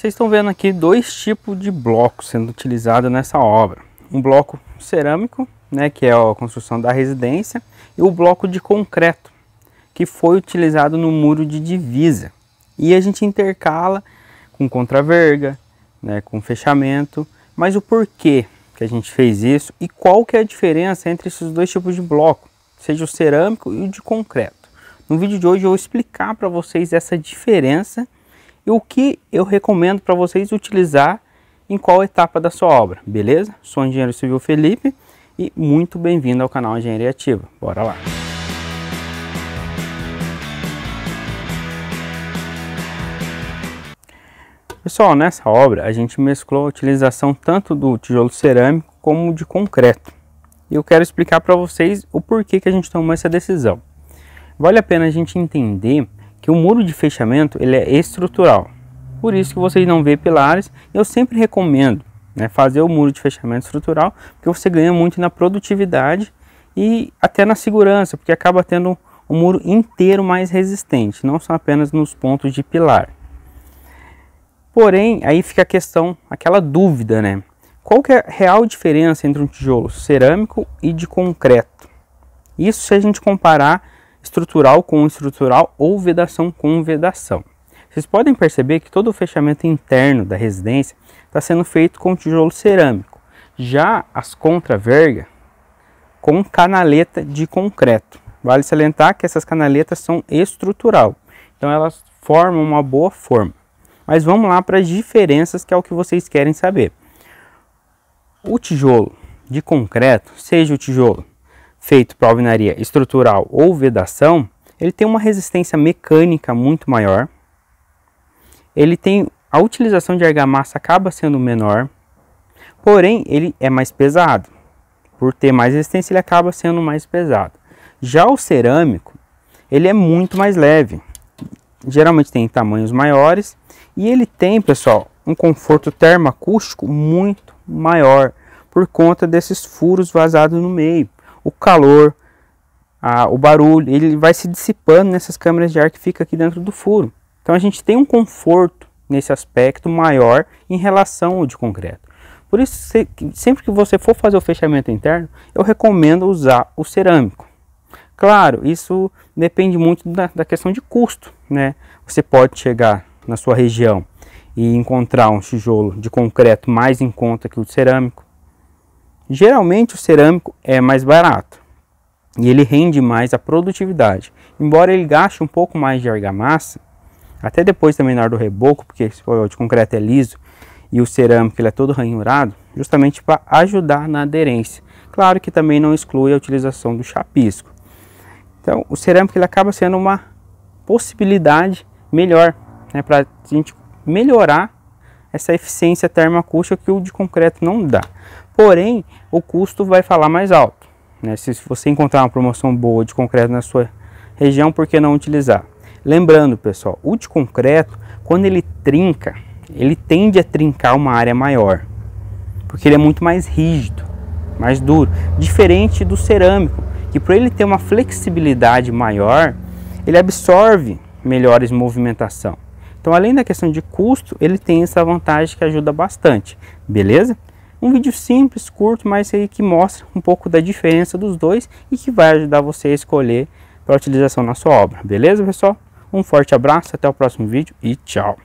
Vocês estão vendo aqui dois tipos de blocos sendo utilizados nessa obra. Um bloco cerâmico, né, que é a construção da residência, e o bloco de concreto, que foi utilizado no muro de divisa. E a gente intercala com contraverga, né, com fechamento. Mas o porquê que a gente fez isso e qual que é a diferença entre esses dois tipos de bloco, seja o cerâmico e o de concreto. No vídeo de hoje eu vou explicar para vocês essa diferença e o que eu recomendo para vocês utilizar em qual etapa da sua obra, beleza? Sou engenheiro civil Felipe e muito bem-vindo ao canal Engenharia Ativa. Bora lá! Pessoal, nessa obra a gente mesclou a utilização tanto do tijolo cerâmico como de concreto. E eu quero explicar para vocês o porquê que a gente tomou essa decisão. Vale a pena a gente entender que o muro de fechamento ele é estrutural. Por isso que vocês não vê pilares. Eu sempre recomendo né, fazer o muro de fechamento estrutural, porque você ganha muito na produtividade e até na segurança, porque acaba tendo um muro inteiro mais resistente, não só apenas nos pontos de pilar. Porém, aí fica a questão, aquela dúvida, né? Qual que é a real diferença entre um tijolo cerâmico e de concreto? Isso se a gente comparar estrutural com estrutural ou vedação com vedação. Vocês podem perceber que todo o fechamento interno da residência está sendo feito com tijolo cerâmico, já as contra contravergas com canaleta de concreto. Vale salientar que essas canaletas são estrutural, então elas formam uma boa forma. Mas vamos lá para as diferenças que é o que vocês querem saber. O tijolo de concreto, seja o tijolo feito para alvenaria estrutural ou vedação, ele tem uma resistência mecânica muito maior. Ele tem a utilização de argamassa acaba sendo menor, porém ele é mais pesado. Por ter mais resistência, ele acaba sendo mais pesado. Já o cerâmico, ele é muito mais leve. Geralmente tem tamanhos maiores e ele tem, pessoal, um conforto termoacústico muito maior por conta desses furos vazados no meio, o calor, a, o barulho, ele vai se dissipando nessas câmeras de ar que fica aqui dentro do furo. Então a gente tem um conforto nesse aspecto maior em relação ao de concreto. Por isso, sempre que você for fazer o fechamento interno, eu recomendo usar o cerâmico. Claro, isso depende muito da, da questão de custo, né? Você pode chegar na sua região e encontrar um tijolo de concreto mais em conta que o cerâmico. Geralmente o cerâmico é mais barato e ele rende mais a produtividade. Embora ele gaste um pouco mais de argamassa, até depois também na hora do reboco, porque esse o de concreto é liso e o cerâmico ele é todo ranhurado, justamente para ajudar na aderência. Claro que também não exclui a utilização do chapisco. Então o cerâmico ele acaba sendo uma possibilidade melhor né, para a gente melhorar essa eficiência termoacústica que o de concreto não dá. Porém, o custo vai falar mais alto. Né? Se você encontrar uma promoção boa de concreto na sua região, por que não utilizar? Lembrando, pessoal, o de concreto, quando ele trinca, ele tende a trincar uma área maior, porque ele é muito mais rígido, mais duro, diferente do cerâmico, que para ele ter uma flexibilidade maior, ele absorve melhores movimentação. Então, além da questão de custo, ele tem essa vantagem que ajuda bastante, beleza? Um vídeo simples, curto, mas aí que mostra um pouco da diferença dos dois e que vai ajudar você a escolher para utilização na sua obra, beleza, pessoal? Um forte abraço, até o próximo vídeo e tchau!